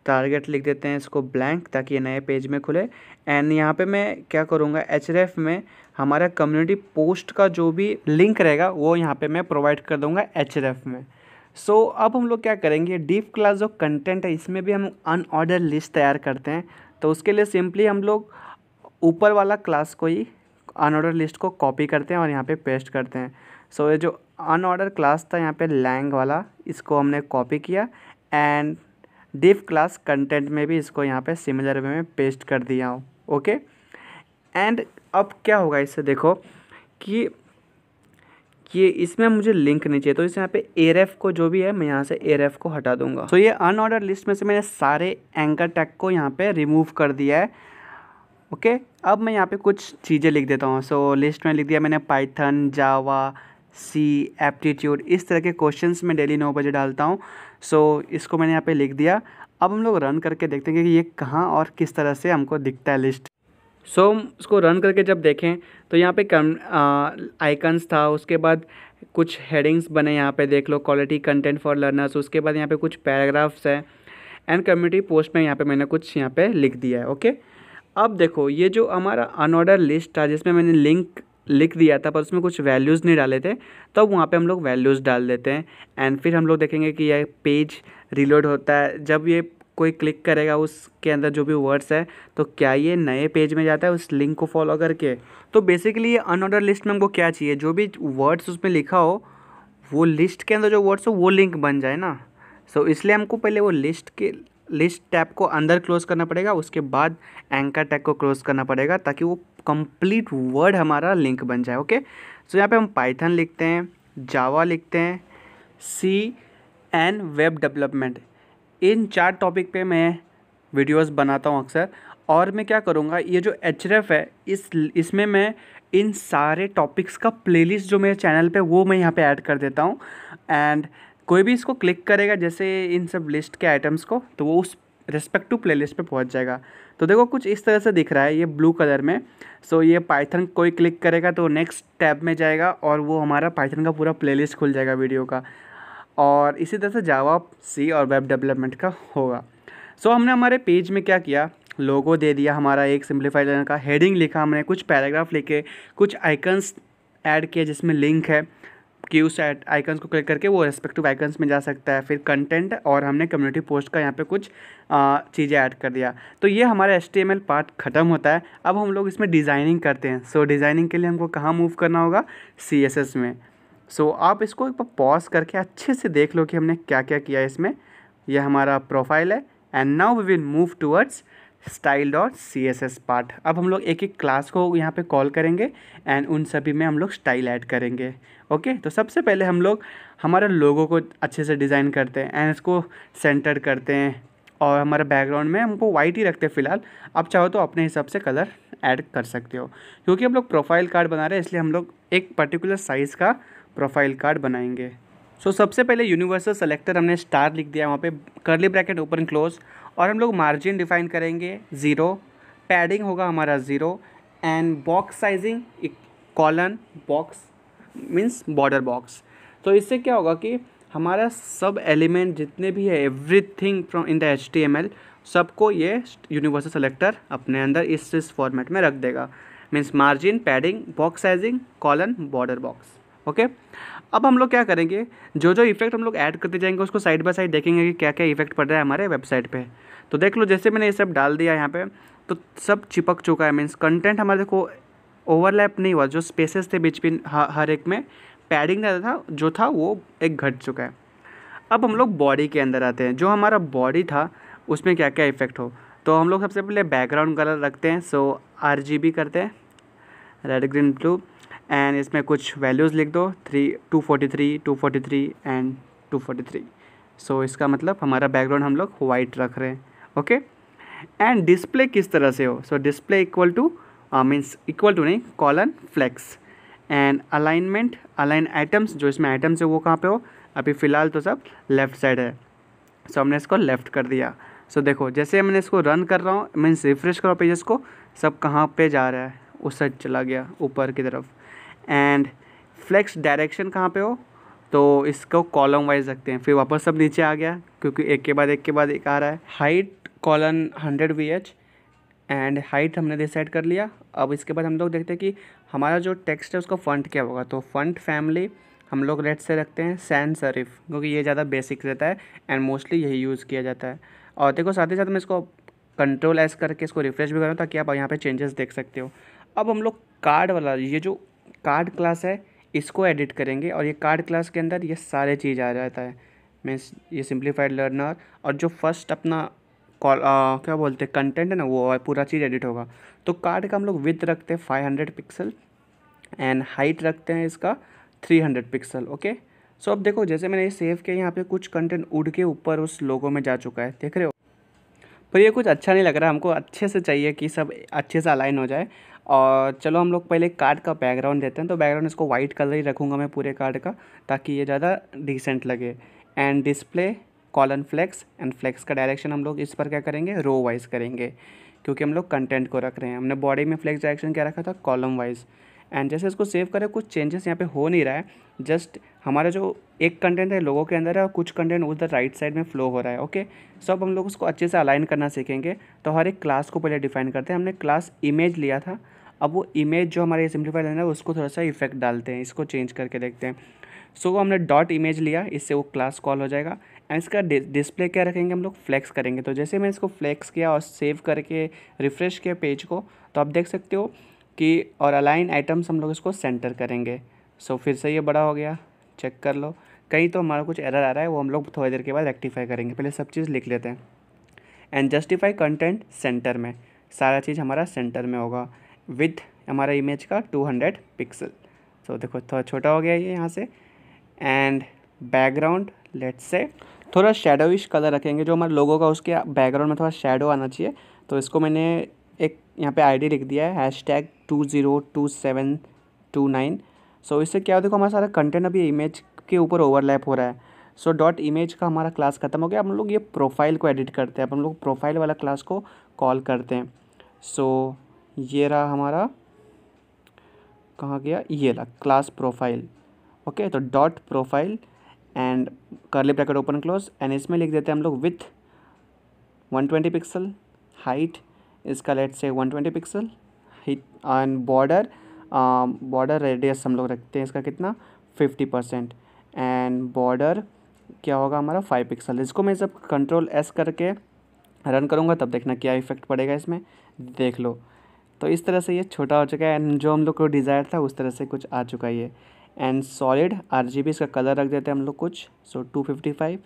टारगेट लिख देते हैं इसको ब्लैंक ताकि ये नए पेज में खुले एंड यहाँ पे मैं क्या करूँगा एच में हमारा कम्युनिटी पोस्ट का जो भी लिंक रहेगा वो यहाँ पे मैं प्रोवाइड कर दूँगा एच में सो so, अब हम लोग क्या करेंगे डीप क्लास जो कंटेंट है इसमें भी हम अनऑर्डर लिस्ट तैयार करते हैं तो उसके लिए सिंपली हम लोग ऊपर वाला क्लास को ही अनऑर्डर लिस्ट को कॉपी करते हैं और यहाँ पे पेस्ट करते हैं सो so, ये जो अनऑर्डर क्लास था यहाँ पे लैंग वाला इसको हमने कॉपी किया एंड डिफ क्लास कंटेंट में भी इसको यहाँ पे सिमिलर वे में पेस्ट कर दिया हूँ ओके एंड अब क्या होगा इससे देखो कि कि इसमें मुझे लिंक नहीं चाहिए तो इस यहाँ पे एयर को जो भी है मैं यहाँ से एफ़ को हटा दूंगा तो so, ये अनऑर्डर लिस्ट में से मैंने सारे एंकर टैग को यहाँ पे रिमूव कर दिया है ओके अब मैं यहाँ पे कुछ चीज़ें लिख देता हूँ सो so, लिस्ट में लिख दिया मैंने पाइथन जावा सी एप्टीट्यूड इस तरह के क्वेश्चन मैं डेली नौ बजे डालता हूँ सो so, इसको मैंने यहाँ पर लिख दिया अब हम लोग रन करके देखते हैं कि ये कहाँ और किस तरह से हमको दिखता है लिस्ट सो so, उसको रन करके जब देखें तो यहाँ पे कम आइकन्स था उसके बाद कुछ हेडिंग्स बने यहाँ पे देख लो क्वालिटी कंटेंट फॉर लर्नर्स उसके बाद यहाँ पे कुछ पैराग्राफ्स हैं एंड कम्युनिटी पोस्ट में यहाँ पे मैंने कुछ यहाँ पे लिख दिया है ओके अब देखो ये जो हमारा अनऑर्डर लिस्ट था जिसमें मैंने लिंक लिख दिया था पर उसमें कुछ वैल्यूज़ नहीं डाले थे तब अब वहाँ पर हम लोग वैल्यूज़ डाल देते हैं एंड फिर हम लोग देखेंगे कि यह पेज रिलोड होता है जब ये कोई क्लिक करेगा उसके अंदर जो भी वर्ड्स है तो क्या ये नए पेज में जाता है उस लिंक को फॉलो करके तो बेसिकली ये अनऑर्डर लिस्ट में हमको क्या चाहिए जो भी वर्ड्स उसमें लिखा हो वो लिस्ट के अंदर जो वर्ड्स हो वो लिंक बन जाए ना सो so, इसलिए हमको पहले वो लिस्ट के लिस्ट टैप को अंदर क्लोज करना पड़ेगा उसके बाद एंकर टैग को क्लोज करना पड़ेगा ताकि वो कंप्लीट वर्ड हमारा लिंक बन जाए ओके सो यहाँ पे हम पाइथन लिखते हैं जावा लिखते हैं सी एंड वेब डेवलपमेंट इन चार टॉपिक पे मैं वीडियोस बनाता हूँ अक्सर और मैं क्या करूँगा ये जो एच है इस इसमें मैं इन सारे टॉपिक्स का प्लेलिस्ट जो मेरे चैनल पे वो मैं यहाँ पे ऐड कर देता हूँ एंड कोई भी इसको क्लिक करेगा जैसे इन सब लिस्ट के आइटम्स को तो वो उस रिस्पेक्ट टू प्लेलिस्ट पे पहुंच जाएगा तो देखो कुछ इस तरह से दिख रहा है ये ब्लू कलर में सो ये पाइथन कोई क्लिक करेगा तो नेक्स्ट टैब में जाएगा और वो हमारा पाइथन का पूरा प्लेलिस्ट खुल जाएगा वीडियो का और इसी तरह से जावा सी और वेब डेवलपमेंट का होगा सो so, हमने हमारे पेज में क्या किया लोगो दे दिया हमारा एक सिम्प्लीफाइड लर्नर का हेडिंग लिखा हमने कुछ पैराग्राफ लिखे कुछ आइकन्स ऐड किए जिसमें लिंक है कि उस आइकन्स को क्लिक करके वो रेस्पेक्टिव आइकन्स में जा सकता है फिर कंटेंट और हमने कम्युनिटी पोस्ट का यहाँ पे कुछ चीज़ें ऐड कर दिया तो ये हमारा एस पार्ट ख़त्म होता है अब हम लोग इसमें डिज़ाइनिंग करते हैं सो so, डिज़ाइनिंग के लिए हमको कहाँ मूव करना होगा सी में सो so, आप इसको एक बार पॉज करके अच्छे से देख लो कि हमने क्या क्या किया इसमें यह हमारा प्रोफाइल है and now we will move towards style dot C S S part अब हम लोग एक एक क्लास को यहाँ पे कॉल करेंगे एंड उन सभी में हम लोग स्टाइल ऐड करेंगे ओके okay? तो सबसे पहले हम लोग हमारा लोगों को अच्छे से डिज़ाइन करते हैं एंड इसको सेंटर करते हैं और हमारे बैकग्राउंड में हमको वाइट ही रखते हैं फिलहाल आप चाहो तो अपने हिसाब से कलर ऐड कर सकते हो क्योंकि हम लोग प्रोफाइल कार्ड बना रहे हैं इसलिए हम लोग एक पर्टिकुलर साइज़ का प्रोफाइल कार्ड बनाएंगे सो so, सबसे पहले यूनिवर्सल सेलेक्टर हमने स्टार लिख दिया वहाँ पे करली ब्रैकेट ओपन क्लोज और हम लोग मार्जिन डिफाइन करेंगे ज़ीरो पैडिंग होगा हमारा zero and box sizing colon box means border box तो इससे क्या होगा कि हमारा सब एलिमेंट जितने भी है everything from in the H T M L सबको ये यूनिवर्सल सेलेक्टर अपने अंदर इस इस फॉर्मेट में रख देगा means margin padding box sizing colon border box okay अब हम लोग क्या करेंगे जो जो इफेक्ट हम लोग ऐड करते जाएंगे उसको साइड बाय साइड देखेंगे कि क्या क्या इफेक्ट पड़ रहा है हमारे वेबसाइट पे तो देख लो जैसे मैंने ये सब डाल दिया यहाँ पे तो सब चिपक चुका है मीन्स कंटेंट हमारे को ओवरलैप नहीं हुआ जो स्पेसेस थे बीच बिन हर एक में पैडिंग रहता था जो था वो एक घट चुका है अब हम लोग बॉडी के अंदर आते हैं जो हमारा बॉडी था उसमें क्या क्या इफेक्ट हो तो हम लोग सबसे पहले बैकग्राउंड कलर रखते हैं सो आर करते हैं रेड ग्रीन ब्लू एंड इसमें कुछ वैल्यूज़ लिख दो three two forty three two forty three and two forty three so इसका मतलब हमारा बैकग्राउंड हम लोग वाइट रख रहे हैं ओके एंड डिस्प्ले किस तरह से हो so display equal to means equal to नहीं colon flex and alignment align items जो इसमें आइटम्स है वो कहाँ पे हो अभी फ़िलहाल तो सब लेफ़्ट साइड है सो so, हमने इसको लेफ़्ट कर दिया सो so, देखो जैसे मैंने इसको रन कर रहा हूँ मीन्स रिफ्रेश करो पेजेस को सब कहाँ पे जा रहा है उस साइड चला गया ऊपर की तरफ एंड फ्लेक्स डायरेक्शन कहाँ पे हो तो इसको कॉलम वाइज रखते हैं फिर वापस सब नीचे आ गया क्योंकि एक के बाद एक के बाद एक आ रहा है height colon hundred V H and height हमने डिसाइड कर लिया अब इसके बाद हम लोग देखते हैं कि हमारा जो टेक्स्ट है उसका फंट क्या होगा तो फंट फैमिली हम लोग रेड से रखते हैं सैन सरिफ क्योंकि ये ज़्यादा बेसिक रहता है एंड मोस्टली यही यूज़ किया जाता है और देखो साथ ही साथ मैं इसको कंट्रोल एस करके इसको रिफ्रेश भी कर रहा हूँ ताकि आप यहाँ पे चेंजेस देख सकते हो अब हम लोग कार्ड वाला ये जो कार्ड क्लास है इसको एडिट करेंगे और ये कार्ड क्लास के अंदर ये सारे चीज़ आ जाता है मीन्स ये सिंप्लीफाइड लर्नर और जो फर्स्ट अपना कॉल क्या बोलते हैं कंटेंट है ना वो पूरा चीज़ एडिट होगा तो कार्ड का हम लोग विथ रखते हैं five hundred pixel and height रखते हैं इसका three hundred pixel okay so अब देखो जैसे मैंने ये सेव किया यहाँ पे कुछ कंटेंट उड़ के ऊपर उस लोगों में जा चुका है देख रहे हो पर ये कुछ अच्छा नहीं लग रहा हमको अच्छे से चाहिए कि सब अच्छे से अलाइन हो जाए और चलो हम लोग पहले कार्ड का बैकग्राउंड देते हैं तो बैकग्राउंड इसको वाइट कलर ही रखूँगा मैं पूरे कार्ड का ताकि ये ज़्यादा डिसेंट लगे and display colon flex and flex का डायरेक्शन हम लोग इस पर क्या करेंगे रो वाइज करेंगे क्योंकि हम लोग कंटेंट को रख रहे हैं हमने बॉडी में फ्लेक्स डायरेक्शन क्या रखा था कॉलम वाइज एंड जैसे इसको सेव करें कुछ चेंजेस यहाँ पे हो नहीं रहा है जस्ट हमारा जो एक कंटेंट है लोगों के अंदर है और कुछ कंटेंट उधर राइट साइड में फ्लो हो रहा है ओके सब हम लोग उसको अच्छे से अलाइन करना सीखेंगे तो हर एक क्लास को पहले डिफाइन करते हैं हमने क्लास इमेज लिया था अब वो इमेज जो हमारे सिम्प्लीफाइड है ना उसको थोड़ा सा इफेक्ट डालते हैं इसको चेंज करके देखते हैं सो so, हमने डॉट इमेज लिया इससे वो क्लास कॉल हो जाएगा एंड इसका डिस्प्ले क्या रखेंगे हम लोग फ्लैक्स करेंगे तो जैसे मैंने इसको फ्लैक्स किया और सेव करके रिफ़्रेश किया पेज को तो आप देख सकते हो कि और अलाइन आइटम्स हम लोग इसको सेंटर करेंगे सो so, फिर से ये बड़ा हो गया चेक कर लो कहीं तो हमारा कुछ एरर आ रहा है वो हम लोग थोड़ी देर के बाद रेक्टिफाई करेंगे पहले सब चीज़ लिख लेते हैं एंड जस्टिफाई कंटेंट सेंटर में सारा चीज़ हमारा सेंटर में होगा विथ हमारा इमेज का 200 पिक्सल सो देखो थोड़ा छोटा हो गया ये यहाँ से एंड बैकग्राउंड लेट्स से थोड़ा शेडोइश कलर रखेंगे जो हमारे लोगों का उसके बैकग्राउंड में थोड़ा शेडो आना चाहिए तो इसको मैंने एक यहाँ पे आईडी लिख दिया है hashtag two zero two seven two nine so इससे क्या हो देखो हमारा सारा कंटेंट अभी इमेज के ऊपर ओवरलैप हो रहा है सो डॉट इमेज का हमारा क्लास खत्म हो गया हम लोग ये प्रोफाइल को एडिट करते हैं अब हम लोग प्रोफाइल वाला क्लास को कॉल करते हैं सो so, ये रहा हमारा कहाँ गया ये रहा क्लास प्रोफाइल ओके तो dot profile and curly bracket open close and इसमें लिख देते हैं हम लोग विथ 120 पिक्सल हाइट इसका let's say 120 pixel and border border radius हम लोग रखते हैं इसका कितना 50 परसेंट एंड बॉर्डर क्या होगा हमारा फाइव पिक्सल इसको मैं जब कंट्रोल एस करके रन करूँगा तब देखना क्या इफेक्ट पड़ेगा इसमें देख लो तो इस तरह से ये छोटा हो चुका है एंड जो हम लोग को डिज़ायर था उस तरह से कुछ आ चुका है ये and solid R G B इसका कलर रख देते हैं हम लोग कुछ so two fifty five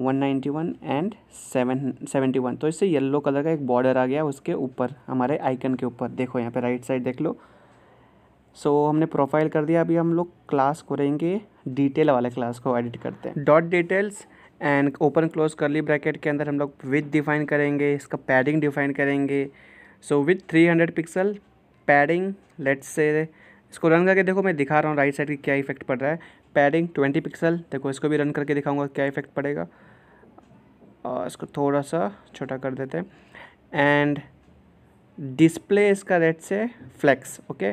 one ninety one and seven seventy one तो इससे येल्लो कलर का एक बॉर्डर आ गया उसके ऊपर हमारे आइकन के ऊपर देखो यहाँ पे राइट साइड देख लो सो so, हमने प्रोफाइल कर दिया अभी हम लोग क्लास रहेंगे डिटेल वाले क्लास को एडिट करते हैं dot details and open close curly bracket के अंदर हम लोग विथ डिफाइन करेंगे इसका पैडिंग डिफाइन करेंगे so width three hundred pixel padding let's say इसको रन करके देखो मैं दिखा रहा हूँ राइट साइड की क्या इफेक्ट पड़ रहा है पैडिंग ट्वेंटी पिक्सल देखो इसको भी रन करके दिखाऊंगा क्या इफेक्ट पड़ेगा और इसको थोड़ा सा छोटा कर देते हैं एंड डिस्प्ले इसका let's say flex okay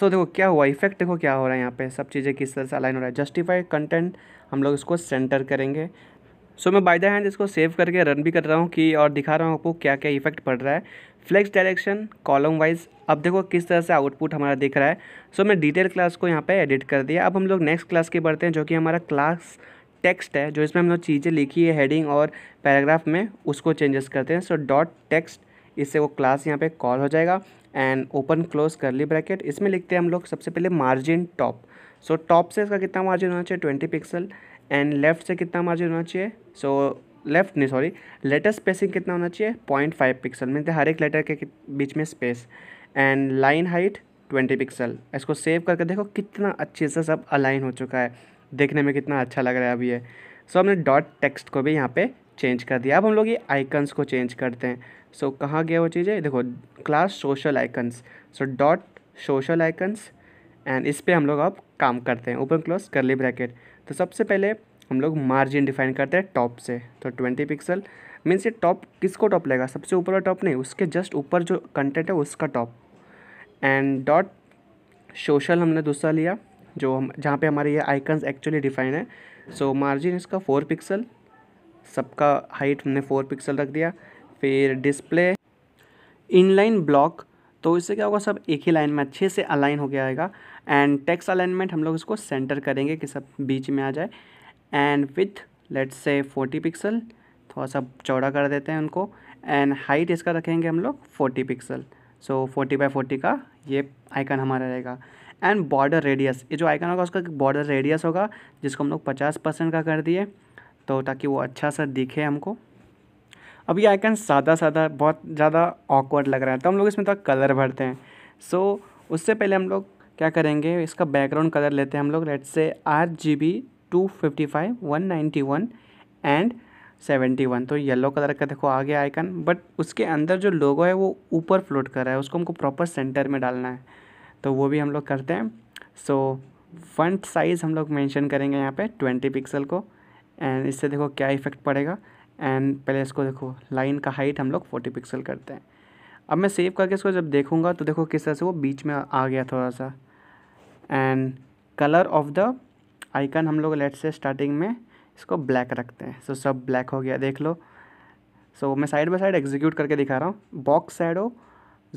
so देखो क्या हुआ इफेक्ट देखो क्या हो रहा है यहाँ पे सब चीज़ें किस तरह से अलाइन हो रहा है जस्टिफाई कंटेंट हम लोग इसको सेंटर करेंगे सो मैं बाय द हैंड इसको सेव करके रन भी कर रहा हूँ कि और दिखा रहा हूँ आपको क्या क्या इफेक्ट पड़ रहा है फ्लेक्स डायरेक्शन कॉलम वाइज अब देखो किस तरह से आउटपुट हमारा दिख रहा है सो so, मैं डिटेल क्लास को यहाँ पे एडिट कर दिया अब हम लोग नेक्स्ट क्लास की बढ़ते हैं जो कि हमारा क्लास टेक्स्ट है जो इसमें हम लोग चीज़ें लिखी है हेडिंग और पैराग्राफ में उसको चेंजेस करते हैं सो डॉट टेक्स्ट इससे वो क्लास यहाँ पे कॉल हो जाएगा and open close curly bracket इसमें लिखते हैं हम लोग सबसे पहले मार्जिन टॉप सो टॉप से इसका कितना मार्जिन होना चाहिए ट्वेंटी पिक्सल एंड लेफ्ट से कितना मार्जिन होना चाहिए सो लेफ्ट नहीं सॉरी लेटर स्पेसिंग कितना होना चाहिए पॉइंट फाइव पिक्सल मीन हर एक लेटर के बीच में space and line height twenty pixel इसको सेव करके देखो कितना अच्छे से सब अलाइन हो चुका है देखने में कितना अच्छा लग रहा है अभी ये सो हमने डॉट टेक्स्ट को भी यहाँ पे चेंज कर दिया अब हम लोग ये आइकन्स को चेंज करते हैं सो so, कहाँ गया वो चीज़ें देखो class social icons so dot social icons and इस पर हम लोग अब काम करते हैं ओपन क्लोज करली ब्रैकेट तो सबसे पहले हम लोग मार्जिन डिफाइन करते हैं टॉप से तो ट्वेंटी पिक्सल मीन्स ये टॉप किसको टॉप लेगा सबसे ऊपर वाला टॉप नहीं उसके जस्ट ऊपर जो कंटेंट है उसका टॉप एंड डॉट सोशल हमने दूसरा लिया जो हम जहाँ पे हमारे ये आइकन्स एक्चुअली डिफाइन है सो so, मार्जिन इसका फोर पिक्सल सबका हाइट हमने फोर पिक्सल रख दिया फिर डिस्प्ले इनलाइन ब्लॉक तो इससे क्या होगा सब एक ही लाइन में अच्छे से अलाइन हो गया आएगा एंड टेक्स अलाइनमेंट हम लोग इसको सेंटर करेंगे कि सब बीच में आ जाए and width let's say forty pixel थोड़ा सा चौड़ा कर देते हैं उनको एंड हाइट इसका रखेंगे हम लोग forty pixel so forty by forty का ये आइकन हमारा रहेगा एंड बॉर्डर रेडियस ये जो आइकन होगा उसका बॉर्डर रेडियस होगा जिसको हम लोग पचास परसेंट का कर दिए तो ताकि वो अच्छा सा दिखे हमको अब ये आइकन सादा सादा बहुत ज़्यादा ऑकवर्ड लग रहा है तो हम लोग इसमें थोड़ा कलर भरते हैं सो so, उससे पहले हम लोग क्या करेंगे इसका बैकग्राउंड कलर लेते हैं हम लोग let's say R G B two fifty five one ninety one and seventy one तो येलो कलर का देखो आ गया आइकन बट उसके अंदर जो लोगो है वो ऊपर फ्लोट कर रहा है उसको हमको प्रॉपर सेंटर में डालना है तो वो भी हम लोग करते हैं सो फ्रंट साइज़ हम लोग मैंशन करेंगे यहाँ पर ट्वेंटी पिक्सल को एंड इससे देखो क्या इफेक्ट पड़ेगा एंड पहले इसको देखो लाइन का हाइट हम लोग फोर्टी पिक्सल करते हैं अब मैं सेव करके इसको जब देखूँगा तो देखो किस तरह से वो बीच में आ गया थोड़ा सा and colour of the icon हम लोग लेट से स्टार्टिंग में इसको ब्लैक रखते हैं सो so, सब ब्लैक हो गया देख लो सो so, मैं साइड बाय साइड एग्जीक्यूट करके दिखा रहा हूँ box shadow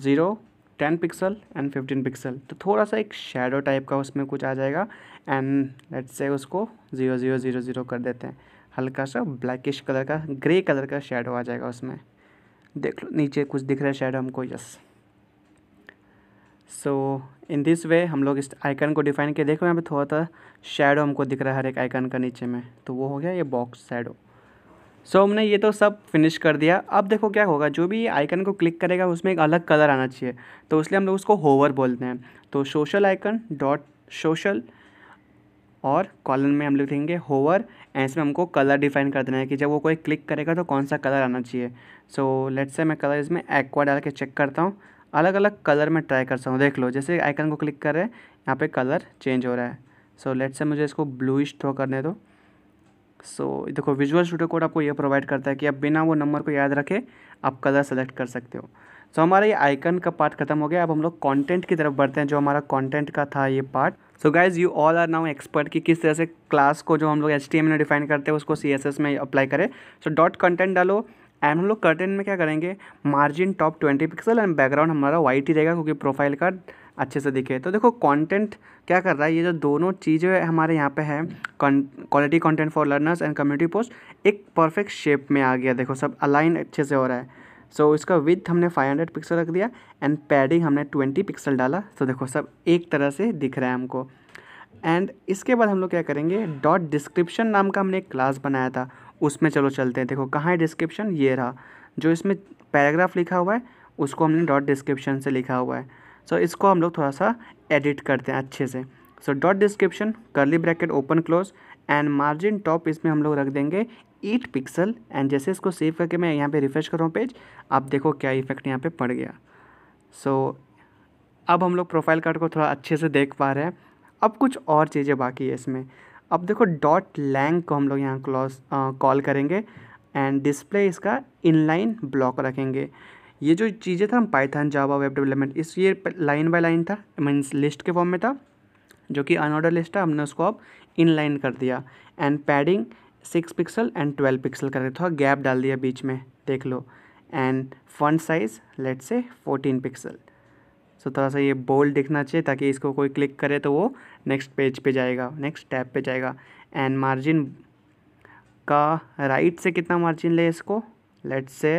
zero ten pixel and fifteen pixel तो थोड़ा सा एक शेडो टाइप का उसमें कुछ आ जाएगा एंड लेट्स से उसको ज़ीरो ज़ीरो ज़ीरो ज़ीरो कर देते हैं हल्का सा ब्लैकिश कलर का ग्रे कलर का शेडो आ जाएगा उसमें देख लो नीचे कुछ दिख रहा है शेडो हमको yes so in this way हम लोग इस आइकन को डिफाइन किया देखो यहाँ पे थोड़ा सा शेडो हमको दिख रहा है हर एक आइकन का नीचे में तो वो हो गया ये बॉक्स शेडो सो so, हमने ये तो सब फिनिश कर दिया अब देखो क्या होगा जो भी आइकन को क्लिक करेगा उसमें एक अलग कलर आना चाहिए तो इसलिए हम लोग उसको होवर बोलते हैं तो सोशल आइकन डॉट सोशल और कॉलन में हम लोग देखेंगे होवर एंड इसमें हमको कलर डिफाइन कर देना है कि जब वो कोई क्लिक करेगा तो कौन सा कलर आना चाहिए सो लेट्स से मैं कलर इसमें एक्वा डाल के चेक करता हूँ अलग अलग कलर में ट्राई कर सकता हूँ देख लो जैसे आइकन को क्लिक करें यहाँ पे कलर चेंज हो रहा है सो लेट से मुझे इसको ब्लूइश थ्रो करने दो सो so, देखो विजुअल स्टूडियो कोड आपको ये प्रोवाइड करता है कि आप बिना वो नंबर को याद रखे आप कलर सेलेक्ट कर सकते हो सो so, हमारा ये आइकन का पार्ट खत्म हो गया अब हम लोग कॉन्टेंट की तरफ बढ़ते हैं जो हमारा कॉन्टेंट का था ये part so guys you all are now expert कि किस तरह से क्लास को जो हम लोग एच में डिफाइन करते हैं उसको सी में अप्लाई करें सो डॉट कंटेंट डालो एंड हम लोग कर्टन में क्या करेंगे margin top twenty pixel and background हमारा वाइट ही रहेगा क्योंकि प्रोफाइल का अच्छे से दिखे तो देखो कंटेंट क्या कर रहा है ये जो दोनों चीज़ें हमारे यहाँ पे है quality content for learners and community post एक परफेक्ट शेप में आ गया देखो सब अलाइन अच्छे से हो रहा है सो so, इसका विथ हमने 500 पिक्सल रख दिया एंड पैडिंग हमने 20 पिक्सल डाला तो so, देखो सब एक तरह से दिख रहा है हमको एंड इसके बाद हम लोग क्या करेंगे डॉट डिस्क्रिप्शन नाम का हमने एक क्लास बनाया था उसमें चलो चलते हैं देखो कहाँ है डिस्क्रिप्शन ये रहा जो इसमें पैराग्राफ लिखा हुआ है उसको हमने डॉट डिस्क्रिप्शन से लिखा हुआ है सो so, इसको हम लोग थोड़ा सा एडिट करते हैं अच्छे से so dot description curly bracket open close and margin top इसमें हम लोग रख देंगे एट पिक्सल एंड जैसे इसको सेव करके मैं यहाँ पे रिफ्रेश करूँ पेज आप देखो क्या इफेक्ट यहाँ पे पड़ गया सो so, अब हम लोग प्रोफाइल कार्ड को थोड़ा अच्छे से देख पा रहे हैं अब कुछ और चीज़ें बाकी है इसमें अब देखो डॉट लैंग को हम लोग यहाँ क्लॉस कॉल करेंगे एंड डिस्प्ले इसका इनलाइन ब्लॉक रखेंगे ये जो चीज़ें था हम पाइथन जावा वेब डेवलपमेंट इस ये लाइन बाय लाइन था मीन्स लिस्ट के फॉर्म में था जो कि अनऑर्डर लिस्ट था हमने उसको अब इनलाइन कर दिया and padding six pixel and twelve pixel कर थोड़ा गैप डाल दिया बीच में देख लो and font size let's say fourteen pixel so थोड़ा सा ये बोल्ड दिखना चाहिए ताकि इसको कोई क्लिक करे तो वो नेक्स्ट पेज पे जाएगा नेक्स्ट टैब पे जाएगा एंड मार्जिन का राइट right से कितना मार्जिन ले इसको लेट से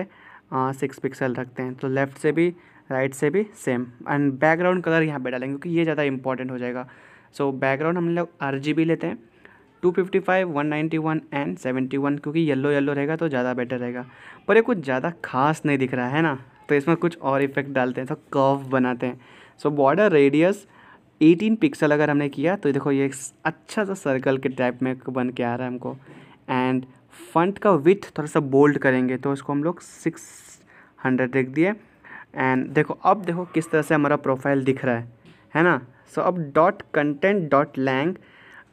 सिक्स पिक्सल रखते हैं तो लेफ़्ट से भी राइट right से भी सेम एंड बैकग्राउंड कलर यहाँ पे डालेंगे क्योंकि ये ज़्यादा इंपॉर्टेंट हो जाएगा सो so, बैकग्राउंड हम लोग आर लेते हैं two fifty five one one and seventy one क्योंकि येलो येलो रहेगा तो ज़्यादा बेटर रहेगा पर ये कुछ ज़्यादा खास नहीं दिख रहा है ना तो इसमें कुछ और इफेक्ट डालते हैं तो कर्व बनाते हैं so border radius eighteen pixel अगर हमने किया तो देखो ये अच्छा सा सर्कल के टाइप में बन के आ रहा है हमको एंड फ्रंट का विथ थोड़ा सा बोल्ड करेंगे तो उसको हम लोग सिक्स हंड्रेड रख दिए एंड देखो अब देखो किस तरह से हमारा प्रोफाइल दिख रहा है है ना सो so, अब डॉट कंटेंट डॉट लैंग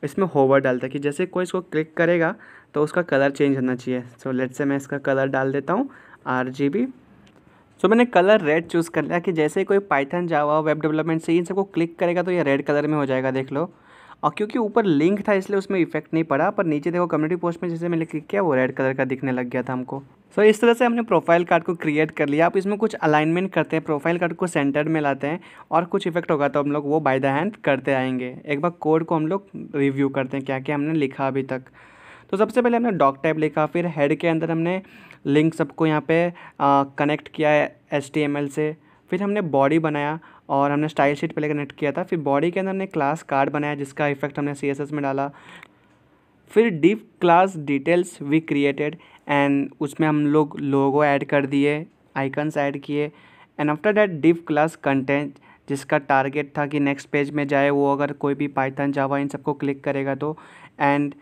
इसमें होवर डालता है कि जैसे कोई इसको क्लिक करेगा तो उसका कलर चेंज होना चाहिए सो लेट से मैं इसका कलर डाल देता हूँ R G B so so, मैंने कलर रेड चूज़ कर लिया कि जैसे कोई पाइथन जावा वेब डेवलपमेंट से इन सबको क्लिक करेगा तो ये रेड कलर में हो जाएगा देख लो और क्योंकि ऊपर लिंक था इसलिए उसमें इफेक्ट नहीं पड़ा पर नीचे देखो कम्युनिटी पोस्ट में जैसे मैंने क्लिक किया वो रेड कलर का दिखने लग गया था हमको सो so, इस तरह से हमने प्रोफाइल कार्ड को क्रिएट कर लिया आप इसमें कुछ अलाइनमेंट करते हैं प्रोफाइल कार्ड को सेंटर में लाते हैं और कुछ इफेक्ट होगा तो हम लोग वो बाय द हैंड करते आएंगे एक बार कोड को हम लोग रिव्यू करते हैं क्या क्या हमने लिखा अभी तक तो सबसे पहले हमने डॉक टाइप लिखा फिर हेड के अंदर हमने लिंक सबको यहाँ पे कनेक्ट किया है एच से फिर हमने बॉडी बनाया और हमने स्टाइल शीट पहले कनेक्ट किया था फिर बॉडी के अंदर हमने क्लास कार्ड बनाया जिसका इफेक्ट हमने सी में डाला फिर div class details we created and उसमें हम लोग लोगो ऐड कर दिए आइकन्स ऐड किए and after that div class content जिसका टारगेट था कि नेक्स्ट पेज में जाए वो अगर कोई भी पाइथन जावा इन सबको क्लिक करेगा तो एंड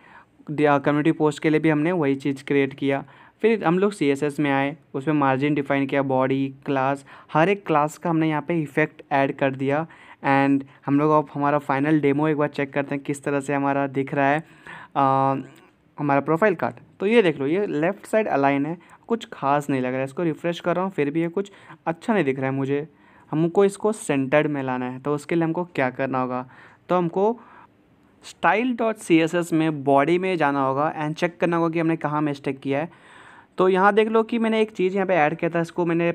कम्युनिटी पोस्ट के लिए भी हमने वही चीज़ क्रिएट किया फिर हम लोग सी में आए उसमें मार्जिन डिफाइन किया बॉडी क्लास हर एक क्लास का हमने यहाँ पे इफेक्ट ऐड कर दिया एंड हम लोग अब हमारा फाइनल डेमो एक बार चेक करते हैं किस तरह से हमारा दिख रहा है आ, हमारा प्रोफाइल कार्ड तो ये देख लो ये लेफ़्ट साइड अलाइन है कुछ खास नहीं लग रहा है इसको रिफ़्रेश कर रहा हूँ फिर भी ये कुछ अच्छा नहीं दिख रहा है मुझे हमको इसको सेंटर्ड में लाना है तो उसके लिए हमको क्या करना होगा तो हमको style dot C S S में बॉडी में जाना होगा एंड चेक करना होगा कि हमने कहाँ मिस्टेक किया है तो यहाँ देख लो कि मैंने एक चीज़ यहाँ पे ऐड किया था इसको मैंने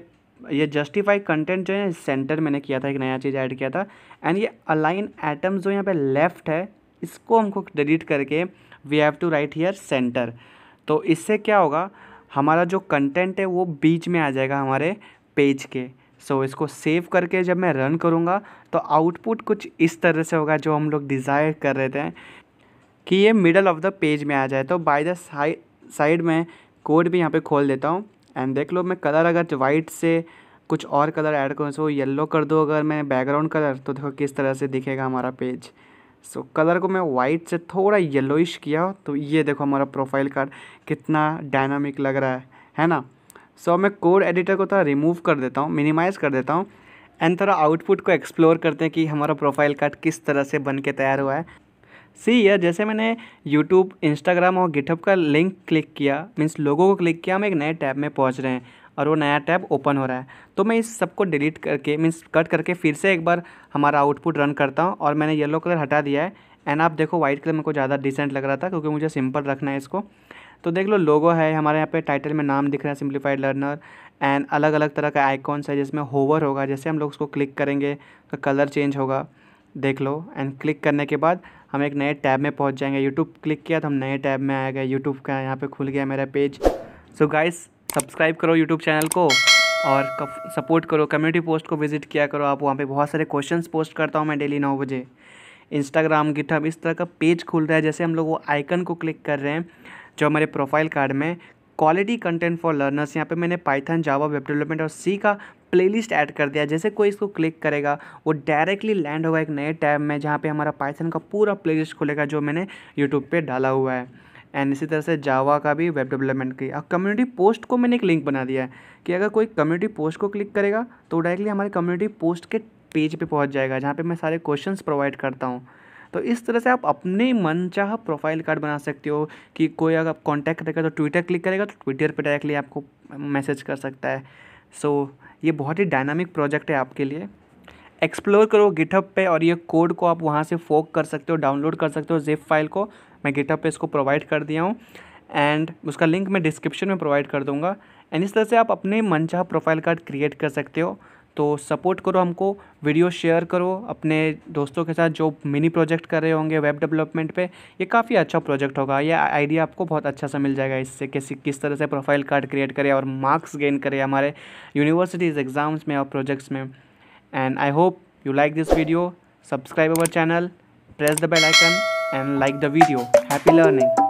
ये जस्टिफाई कंटेंट जो है सेंटर मैंने किया था एक नया चीज़ ऐड किया था एंड ये अलाइन एटम जो यहाँ पे लेफ़्ट है इसको हमको डिलीट करके we have to write here centre तो इससे क्या होगा हमारा जो कंटेंट है वो बीच में आ जाएगा हमारे पेज के सो so, इसको सेव करके जब मैं रन करूँगा तो आउटपुट कुछ इस तरह से होगा जो हम लोग डिज़ायर कर रहे थे कि ये मिडल ऑफ द पेज में आ जाए तो बाय द साइड साइड में कोड भी यहाँ पे खोल देता हूँ एंड देख लो मैं कलर अगर वाइट से कुछ और कलर ऐड करूँ सो येलो कर दो अगर मैं बैकग्राउंड कलर तो देखो किस तरह से दिखेगा हमारा पेज सो so, कलर को मैं वाइट से थोड़ा येलोइश किया तो ये देखो हमारा प्रोफाइल कार्ड कितना डायनामिक लग रहा है है ना सो so, मैं कोड एडिटर को थोड़ा रिमूव कर देता हूँ मिनिमाइज़ कर देता हूँ एंड थोड़ा आउटपुट को एक्सप्लोर करते हैं कि हमारा प्रोफाइल कार्ड किस तरह से बन के तैयार हुआ है सी यार जैसे मैंने यूट्यूब इंस्टाग्राम और गिटहब का लिंक क्लिक किया मीन्स लोगों को क्लिक किया हम एक नए टैब में पहुँच रहे हैं और वो नया टैब ओपन हो रहा है तो मैं इस सबको डिलीट करके मीन्स कट करके फिर से एक बार हमारा आउटपुट रन करता हूँ और मैंने येलो कलर हटा दिया है एंड आप देखो वाइट कलर मेरे को ज़्यादा डिसेंट लग रहा था क्योंकि मुझे सिंपल रखना है इसको तो देख लो लोगो है हमारे यहाँ पे टाइटल में नाम दिख रहा है सिंप्लीफाइड लर्नर एंड अलग अलग तरह का आइकॉन्स है जिसमें होवर होगा जैसे हम लोग उसको क्लिक करेंगे उसका कलर चेंज होगा देख लो एंड क्लिक करने के बाद हम एक नए टैब में पहुंच जाएंगे यूट्यूब क्लिक किया तो हम नए टैब में आ गए यूट्यूब का यहाँ पे खुल गया मेरा पेज सो गाइस सब्सक्राइब करो यूट्यूब चैनल को और सपोर्ट करो कम्युनिटी पोस्ट को विजिट किया करो आप वहाँ पे बहुत सारे क्वेश्चंस पोस्ट करता हूँ मैं डेली नौ बजे इंस्टाग्राम गिटहब इस तरह का पेज खुल रहा है जैसे हम लोग वो आइकन को क्लिक कर रहे हैं जो हमारे प्रोफाइल कार्ड में क्वालिटी कंटेंट फॉर लर्नर्स यहाँ पे मैंने पाइथन जावा वेब डेवलपमेंट और सी का प्लेलिस्ट ऐड कर दिया जैसे कोई इसको क्लिक करेगा वो डायरेक्टली लैंड होगा एक नए टैब में जहाँ पे हमारा पाइथन का पूरा प्लेलिस्ट खुलेगा जो मैंने यूट्यूब पे डाला हुआ है एंड इसी तरह से जावा का भी वेब डेवलपमेंट की और कम्युनिटी पोस्ट को मैंने एक लिंक बना दिया है कि अगर कोई कम्युनिटी पोस्ट को क्लिक करेगा तो डायरेक्टली हमारे कम्युनिटी पोस्ट के पेज पे पहुँच जाएगा जहाँ पर मैं सारे क्वेश्चन प्रोवाइड करता हूँ तो इस तरह से आप अपने मन चाह प्रोफाइल कार्ड बना सकते हो कि कोई अगर आप कॉन्टैक्ट करेगा तो ट्विटर क्लिक करेगा तो ट्विटर पर डायरेक्टली आपको मैसेज कर सकता है सो so, ये बहुत ही डायनामिक प्रोजेक्ट है आपके लिए एक्सप्लोर करो गिटअप पे और ये कोड को आप वहाँ से फोक कर सकते हो डाउनलोड कर सकते हो जेप फाइल को मैं गिटअप पे इसको प्रोवाइड कर दिया हूँ एंड उसका लिंक मैं डिस्क्रिप्शन में प्रोवाइड कर दूँगा एंड इस तरह से आप अपने मनचाह प्रोफाइल कार्ड क्रिएट कर सकते हो तो सपोर्ट करो हमको वीडियो शेयर करो अपने दोस्तों के साथ जो मिनी प्रोजेक्ट कर रहे होंगे वेब डेवलपमेंट पे ये काफ़ी अच्छा प्रोजेक्ट होगा ये आइडिया आपको बहुत अच्छा सा मिल जाएगा इससे किसी किस तरह से प्रोफाइल कार्ड क्रिएट करें और मार्क्स गेन करें हमारे यूनिवर्सिटीज़ एग्ज़ाम्स में और प्रोजेक्ट्स में and I hope you like this video subscribe our channel press the bell icon and like the video happy learning